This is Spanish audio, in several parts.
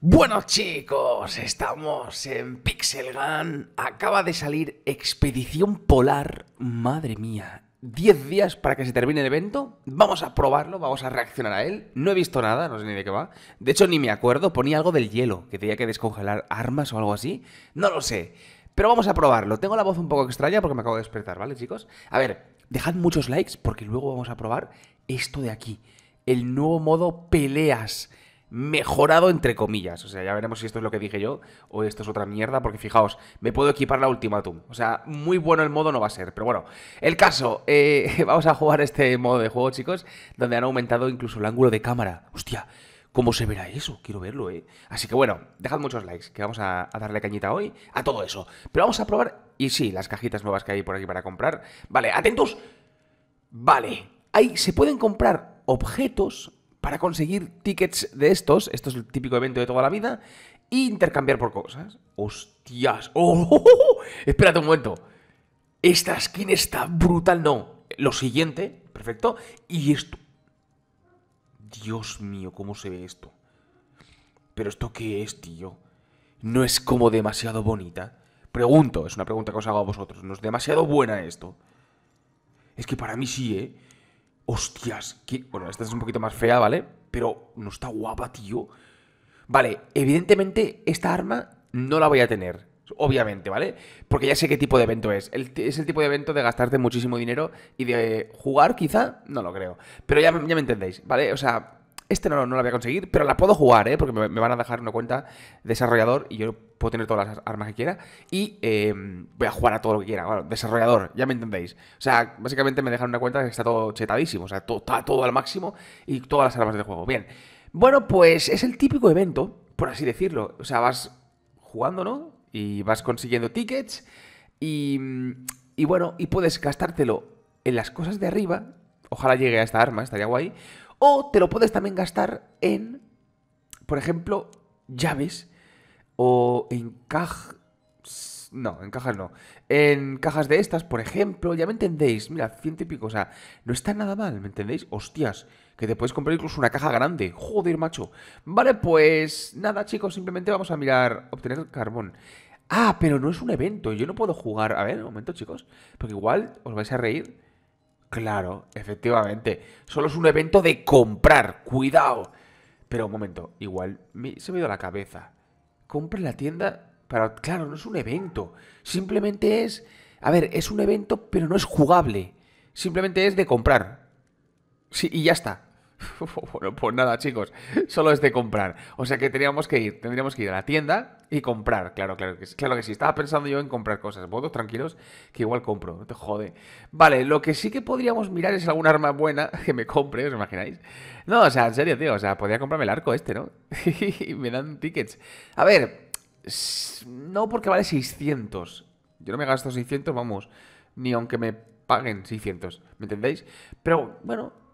Bueno chicos, estamos en Pixel Gun, Acaba de salir Expedición Polar. Madre mía. 10 días para que se termine el evento. Vamos a probarlo, vamos a reaccionar a él. No he visto nada, no sé ni de qué va. De hecho, ni me acuerdo. Ponía algo del hielo, que tenía que descongelar armas o algo así. No lo sé. Pero vamos a probarlo. Tengo la voz un poco extraña porque me acabo de despertar, ¿vale chicos? A ver, dejad muchos likes porque luego vamos a probar esto de aquí. El nuevo modo peleas mejorado entre comillas. O sea, ya veremos si esto es lo que dije yo o esto es otra mierda, porque fijaos, me puedo equipar la Ultimatum. O sea, muy bueno el modo no va a ser, pero bueno. El caso, eh, vamos a jugar este modo de juego, chicos, donde han aumentado incluso el ángulo de cámara. Hostia, ¿Cómo se verá eso? Quiero verlo, ¿eh? Así que bueno, dejad muchos likes, que vamos a, a, darle cañita hoy a todo eso. Pero vamos a probar, y sí, las cajitas nuevas que hay por aquí para comprar. Vale, atentos. Vale, ahí se pueden comprar objetos para conseguir tickets de estos, esto es el típico evento de toda la vida, intercambiar por cosas. ¡Hostias! Oh, oh, oh, ¡Oh! Espérate un momento. Esta skin está brutal, no. Lo siguiente, perfecto. Y esto... Dios mío, ¿cómo se ve esto? ¿Pero esto qué es, tío? ¿No es como demasiado bonita? Pregunto, es una pregunta que os hago a vosotros. ¿No es demasiado buena esto? Es que para mí sí, ¿eh? Hostias, bueno, esta es un poquito más fea, ¿vale? Pero no está guapa, tío. Vale, evidentemente esta arma no la voy a tener. Obviamente, ¿vale? Porque ya sé qué tipo de evento es. es el tipo de evento de gastarte muchísimo dinero y de jugar, quizá, no lo creo. Pero ya, ya me entendéis, ¿vale? O sea, este no, no voy a conseguir, pero la puedo jugar, ¿eh? Porque me, van a dejar una cuenta desarrollador y yo puedo tener todas las armas que quiera. Y em, voy a jugar a todo lo que quiera. Bueno, desarrollador, ya me entendéis. O sea, básicamente me dejan una cuenta que está todo chetadísimo. O sea, todo, está todo al máximo y todas las armas del juego. Bien. Bueno, pues es el típico evento, por así decirlo. O sea, vas jugando, ¿no? Y vas consiguiendo tickets. Y, y bueno, y puedes gastártelo en las cosas de arriba. Ojalá llegue a esta arma, estaría guay. O te lo puedes también gastar en, por ejemplo, llaves o en cajas... No, en cajas no. En cajas de estas, por ejemplo, ya me entendéis. Mira, ciento y pico. O sea, no está nada mal, ¿me entendéis? Hostias, que te puedes comprar incluso una caja grande. Joder, macho. Vale, pues nada, chicos. Simplemente vamos a mirar obtener carbón. Ah, pero no es un evento. Yo no puedo jugar. A ver, un momento, chicos. Porque igual os vais a reír. Claro, efectivamente. Solo es un evento de comprar, cuidado. Pero un momento, igual me, se me dio la cabeza. Compra la tienda, pero claro, no es un evento. Simplemente es... A ver, es un evento, pero no es jugable. Simplemente es de comprar. Sí, y ya está. bueno, pues nada, chicos, solo es de comprar. O sea que teníamos que ir, tendríamos que ir a la tienda y comprar, claro, claro que es Claro que sí, estaba pensando yo en comprar cosas. Vosotros tranquilos, que igual compro, no te jode. Vale, lo que sí que podríamos mirar es alguna arma buena que me compre, ¿os imagináis? No, o sea, en serio, tío, o sea, podría comprarme el arco este, ¿no? y me dan tickets. A ver, no porque vale 600. Yo no me gasto 600, vamos, ni aunque me paguen 600, ¿me entendéis? Pero, bueno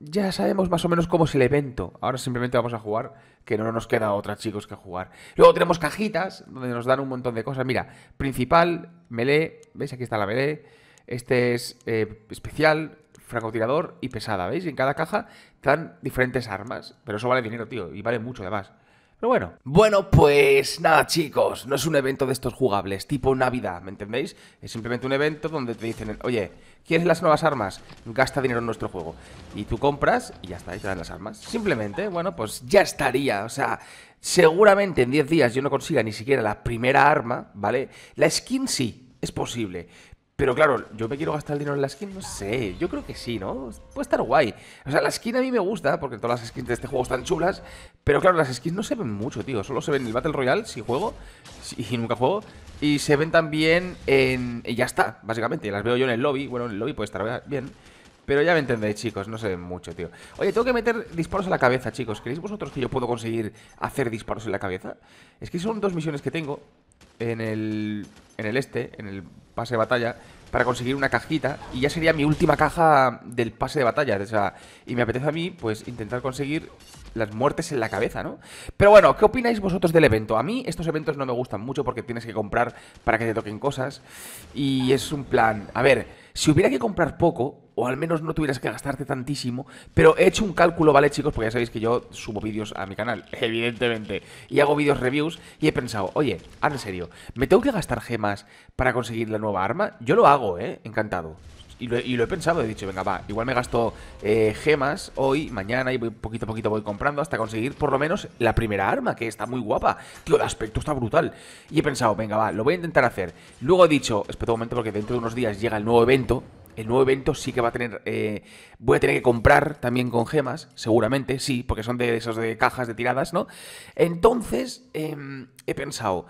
ya sabemos más o menos cómo es el evento. Ahora simplemente vamos a jugar, que no nos queda otra, chicos, que jugar. Luego tenemos cajitas, donde nos dan un montón de cosas. Mira, principal, melee, ¿veis? Aquí está la melee. Este es eh, especial, francotirador y pesada, ¿veis? en cada caja están diferentes armas. Pero eso vale dinero, tío, y vale mucho además. Pero bueno. Bueno, pues nada, chicos. No es un evento de estos jugables, tipo Navidad, ¿me entendéis? Es simplemente un evento donde te dicen, oye, ¿quieres las nuevas armas? Gasta dinero en nuestro juego. Y tú compras y ya está, ahí te dan las armas. Simplemente, bueno, pues ya estaría. O sea, seguramente en 10 días yo no consiga ni siquiera la primera arma, ¿vale? La skin sí, es posible. Pero claro, yo me quiero gastar el dinero en la skin, no sé, yo creo que sí, ¿no? Puede estar guay. O sea, la skin a mí me gusta, porque todas las skins de este juego están chulas, pero claro, las skins no se ven mucho, tío. Solo se ven en el Battle Royale, si juego, y nunca juego, y se ven también en... Y ya está, básicamente, las veo yo en el lobby, bueno, en el lobby puede estar bien, pero ya me entendéis, chicos, no se ven mucho, tío. Oye, tengo que meter disparos a la cabeza, chicos. ¿Creéis vosotros que yo puedo conseguir hacer disparos en la cabeza? Es que son dos misiones que tengo en el en el este, en el pase de batalla, para conseguir una cajita y ya sería mi última caja del pase de batalla. O sea, y me apetece a mí, pues, intentar conseguir las muertes en la cabeza, ¿no? Pero bueno, ¿qué opináis vosotros del evento? A mí estos eventos no me gustan mucho porque tienes que comprar para que te toquen cosas y es un plan... A ver... Si hubiera que comprar poco, o al menos no tuvieras que gastarte tantísimo, pero he hecho un cálculo, ¿vale, chicos? Porque ya sabéis que yo subo vídeos a mi canal, evidentemente, y hago vídeos reviews, y he pensado, oye, en serio, ¿me tengo que gastar gemas para conseguir la nueva arma? Yo lo hago, ¿eh? Encantado. Y lo, he pensado, he dicho, venga, va, igual me gasto eh, gemas hoy, mañana, y poquito a poquito voy comprando hasta conseguir por lo menos la primera arma, que está muy guapa. Tío, el aspecto está brutal. Y he pensado, venga, va, lo voy a intentar hacer. Luego he dicho, espera un momento porque dentro de unos días llega el nuevo evento. El nuevo evento sí que va a tener... Eh, voy a tener que comprar también con gemas, seguramente, sí, porque son de esos de cajas de tiradas, ¿no? Entonces, em, he pensado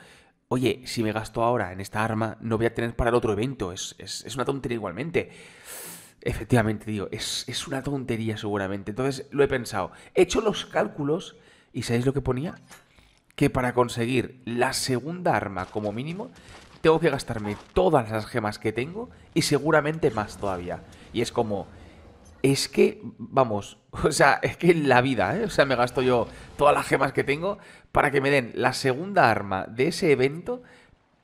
oye, si me gasto ahora en esta arma, no voy a tener para el otro evento. Es, una tontería igualmente. Efectivamente, digo, es, es, una tontería seguramente. Entonces lo he pensado. He hecho los cálculos y ¿sabéis lo que ponía? Que para conseguir la segunda arma como mínimo, tengo que gastarme todas las gemas que tengo y seguramente más todavía. Y es como, es que, vamos, o sea, es que en la vida, ¿eh? O sea, me gasto yo todas las gemas que tengo para que me den la segunda arma de ese evento.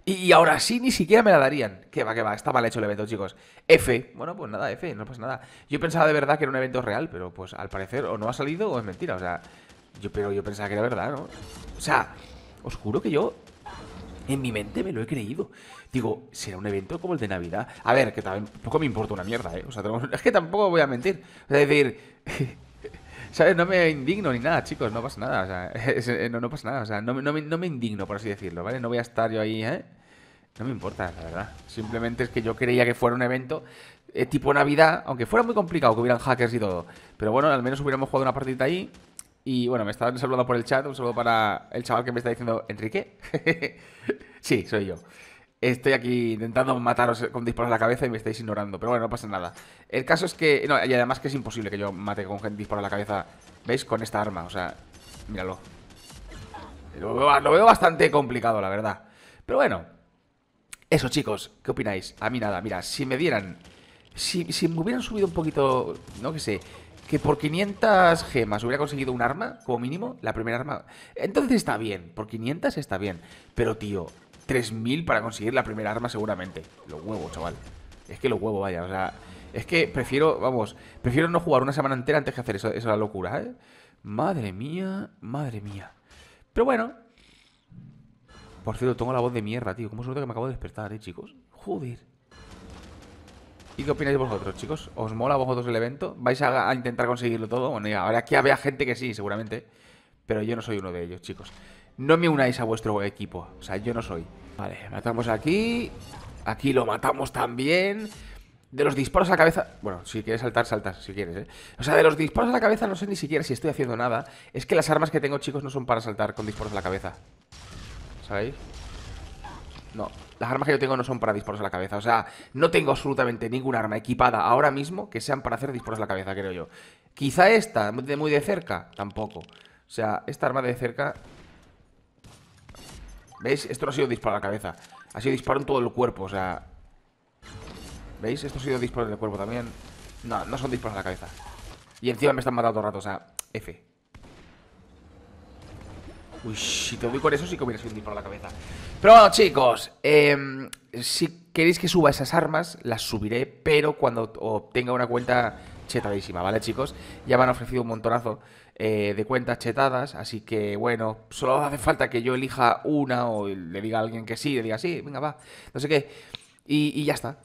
Y ahora sí, ni siquiera me la darían. Que va, que va, está mal hecho el evento, chicos. F. Bueno, pues nada, F, no pasa nada. Yo pensaba de verdad que era un evento real, pero pues al parecer o no ha salido o es mentira. O sea, pero yo pensaba que era verdad, ¿no? O sea, os juro que yo en mi mente me lo he creído. Digo, será un evento como el de Navidad. A ver, que tampoco me importa una mierda, ¿eh? O sea, es que tampoco voy a mentir. O sea, es decir, ¿sabes? No me indigno ni nada, chicos, no pasa nada. O sea, eh, no, no, pasa nada. O sea, no, me, indigno, por así decirlo, ¿vale? No voy a estar yo ahí, ¿eh? No me importa, la verdad. Simplemente es que yo creía que fuera un evento eh, tipo Navidad, aunque fuera muy complicado que hubieran hackers y todo. Pero bueno, al menos hubiéramos jugado una partidita ahí y bueno, me están saludando por el chat. Un saludo para el chaval que me está diciendo, Enrique. sí, soy yo. Estoy aquí intentando mataros con disparos a la cabeza y me estáis ignorando. Pero bueno, no pasa nada. El caso es que... No, y además que es imposible que yo mate con gente disparo a la cabeza. ¿Veis? Con esta arma. O sea, míralo. Lo veo, bastante complicado, la verdad. Pero bueno. Eso, chicos. ¿Qué opináis? A mí nada. Mira, si me dieran... Si, si me hubieran subido un poquito... No que sé que por 500 gemas hubiera conseguido un arma, como mínimo, la primera arma. Entonces está bien, por 500 está bien. Pero, tío, 3.000 para conseguir la primera arma seguramente. Lo huevo, chaval. Es que lo huevo, vaya, o sea... Es que prefiero, vamos, prefiero no jugar una semana entera antes que hacer eso, esa locura, ¿eh? Madre mía, madre mía. Pero bueno. Por cierto, tengo la voz de mierda, tío. ¿Cómo es que me acabo de despertar, eh, chicos? Joder. ¿Y qué opináis vosotros, chicos? ¿Os mola vosotros el evento? ¿Vais a, intentar conseguirlo todo? Bueno, ya, ahora aquí había gente que sí, seguramente. Pero yo no soy uno de ellos, chicos. No me unáis a vuestro equipo. O sea, yo no soy. Vale, matamos aquí. Aquí lo matamos también. De los disparos a la cabeza... Bueno, si quieres saltar, saltas, si quieres, ¿eh? O sea, de los disparos a la cabeza no sé ni siquiera si estoy haciendo nada. Es que las armas que tengo, chicos, no son para saltar con disparos a la cabeza. ¿Sabéis? No, las armas que yo tengo no son para disparos a la cabeza. O sea, no tengo absolutamente ninguna arma equipada ahora mismo que sean para hacer disparos a la cabeza, creo yo. Quizá esta, de muy de cerca, tampoco. O sea, esta arma de cerca... ¿Veis? Esto no ha sido disparo a la cabeza. Ha sido disparo en todo el cuerpo, o sea... ¿Veis? Esto ha sido disparo en el cuerpo también. No, no son disparos a la cabeza. Y encima me están matando todo el rato, o sea, F. Uy, si te voy con eso sí que me sido un la cabeza. Pero bueno, chicos, em, si queréis que suba esas armas, las subiré, pero cuando obtenga una cuenta chetadísima, ¿vale, chicos? Ya me han ofrecido un montonazo eh, de cuentas chetadas, así que, bueno, solo hace falta que yo elija una o le diga a alguien que sí, le diga sí, venga, va, no sé qué, y ya está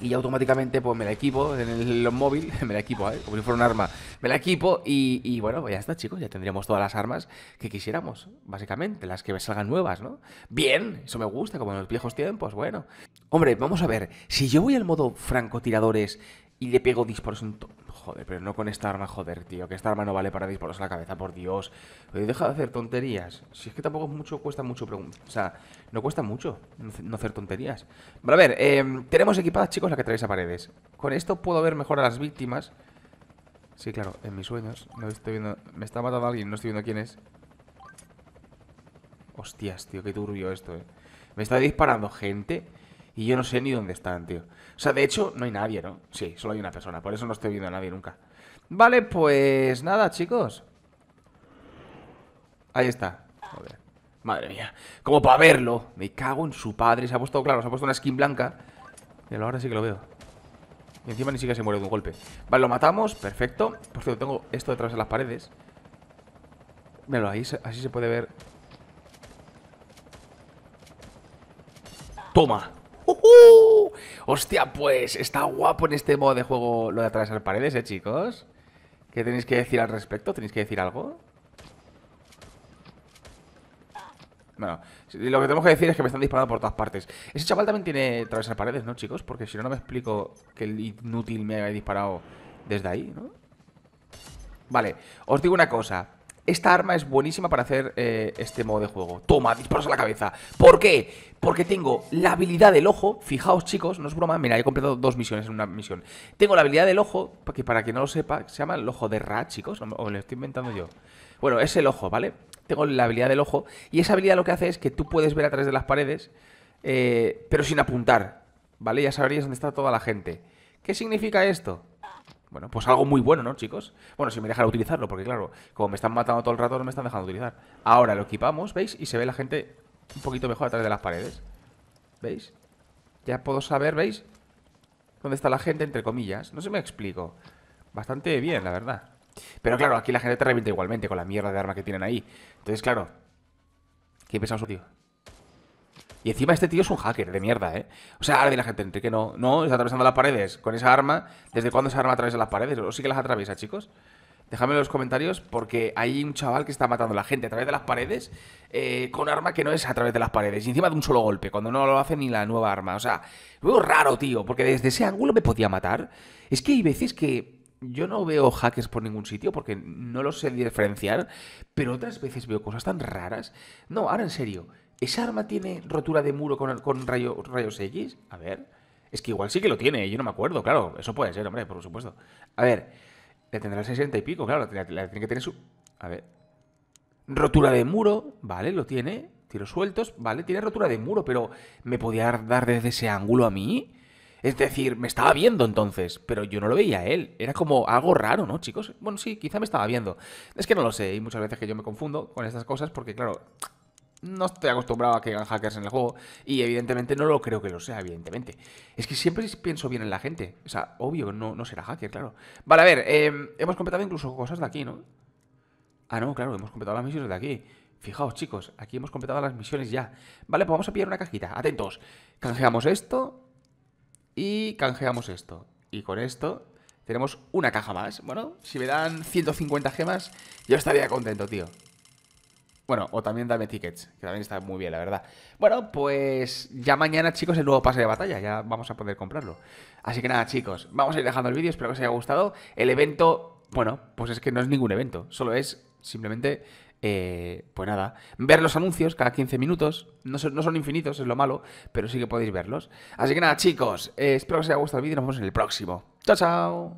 y automáticamente pues me la equipo en el móvil, me la equipo, ¿eh? como si fuera un arma, me la equipo y, bueno, pues ya está chicos, ya tendríamos todas las armas que quisiéramos, básicamente, las que salgan nuevas, ¿no? Bien, eso me gusta, como en los viejos tiempos, bueno. Hombre, vamos a ver, si yo voy al modo francotiradores y le pego disparos en Joder, pero no con esta arma, joder, tío. Que esta arma no vale para disparos a la cabeza, por Dios. deja de hacer tonterías. Si es que tampoco mucho cuesta mucho preguntar. O sea, no cuesta mucho no hacer tonterías. Vale, a ver, eh, tenemos equipadas, chicos, la que a paredes. Con esto puedo ver mejor a las víctimas. Sí, claro, en mis sueños. No estoy viendo. Me está matando alguien, no estoy viendo quién es. Hostias, tío, qué turbio esto, eh. Me está disparando gente y yo no sé ni dónde están, tío. O sea, de hecho, no hay nadie, ¿no? Sí, solo hay una persona, por eso no estoy viendo a nadie nunca. Vale, pues nada, chicos. Ahí está. Madre mía. Como para verlo. Me cago en su padre. Se ha puesto, claro, se ha puesto una skin blanca. Pero ahora sí que lo veo. Y encima ni siquiera se muere de un golpe. Vale, lo matamos. Perfecto. Por cierto, tengo esto detrás de las paredes. Míralo, ahí así se puede ver. Toma. Uh Hostia, pues está guapo en este modo de juego lo de atravesar paredes, ¿eh, chicos? ¿Qué tenéis que decir al respecto? ¿Tenéis que decir algo? Bueno, lo que tenemos que decir es que me están disparando por todas partes. Ese chaval también tiene atravesar paredes, ¿no, chicos? Porque si no, no me explico que el inútil me haya disparado desde ahí, ¿no? Vale, os digo una cosa. Esta arma es buenísima para hacer eh, este modo de juego. Toma, disparos a la cabeza. ¿Por qué? Porque tengo la habilidad del ojo. Fijaos, chicos, no es broma. Mira, he completado dos misiones en una misión. Tengo la habilidad del ojo, que para quien no lo sepa, se llama el ojo de Ra, chicos. O lo estoy inventando yo. Bueno, es el ojo, ¿vale? Tengo la habilidad del ojo. Y esa habilidad lo que hace es que tú puedes ver a través de las paredes, eh, pero sin apuntar. ¿Vale? Ya sabrías dónde está toda la gente. ¿Qué significa esto? Bueno, pues algo muy bueno, ¿no, chicos? Bueno, si me dejan utilizarlo, porque claro, como me están matando todo el rato, no me están dejando utilizar. Ahora lo equipamos, ¿veis? Y se ve la gente un poquito mejor atrás de las paredes. ¿Veis? Ya puedo saber, ¿veis? Dónde está la gente, entre comillas. No se me explico. Bastante bien, la verdad. Pero claro, aquí la gente te revienta igualmente con la mierda de arma que tienen ahí. Entonces, claro. ¿Qué pensamos, tío? Y encima este tío es un hacker de mierda, ¿eh? O sea, ahora de la gente, que no, no, está atravesando las paredes con esa arma. ¿Desde cuándo esa arma atraviesa las paredes? ¿O sí que las atraviesa, chicos? Déjame en los comentarios porque hay un chaval que está matando a la gente a través de las paredes eh, con arma que no es a través de las paredes y encima de un solo golpe, cuando no lo hace ni la nueva arma. O sea, veo raro, tío, porque desde ese ángulo me podía matar. Es que hay veces que yo no veo hackers por ningún sitio porque no los sé diferenciar, pero otras veces veo cosas tan raras. No, ahora en serio, ¿Esa arma tiene rotura de muro con, rayos X? A ver. Es que igual sí que lo tiene, yo no me acuerdo, claro. Eso puede ser, hombre, por supuesto. A ver. ¿Le tendrá el 60 y pico, claro. tiene que tener su. A ver. Rotura de muro, vale, lo tiene. Tiros sueltos, vale, tiene rotura de muro, pero ¿me podía dar desde ese ángulo a mí? Es decir, me estaba viendo entonces, pero yo no lo veía a él. Era como algo raro, ¿no, chicos? Bueno, sí, quizá me estaba viendo. Es que no lo sé, y muchas veces que yo me confundo con estas cosas porque, claro, no estoy acostumbrado a que hagan hackers en el juego. Y evidentemente no lo creo que lo sea, evidentemente. Es que siempre pienso bien en la gente. O sea, obvio, no, no será hacker, claro. Vale, a ver, em, hemos completado incluso cosas de aquí, ¿no? Ah, no, claro, hemos completado las misiones de aquí. Fijaos, chicos, aquí hemos completado las misiones ya. Vale, pues vamos a pillar una cajita. Atentos. Canjeamos esto. Y canjeamos esto. Y con esto tenemos una caja más. Bueno, si me dan 150 gemas, yo estaría contento, tío. Bueno, o también dame tickets, que también está muy bien, la verdad. Bueno, pues ya mañana, chicos, el nuevo pase de batalla, ya vamos a poder comprarlo. Así que nada, chicos, vamos a ir dejando el vídeo, espero que os haya gustado. El evento, bueno, pues es que no es ningún evento, solo es simplemente, eh, pues nada, ver los anuncios cada 15 minutos. No son, infinitos, es lo malo, pero sí que podéis verlos. Así que nada, chicos, eh, espero que os haya gustado el vídeo y nos vemos en el próximo. Chao, chao.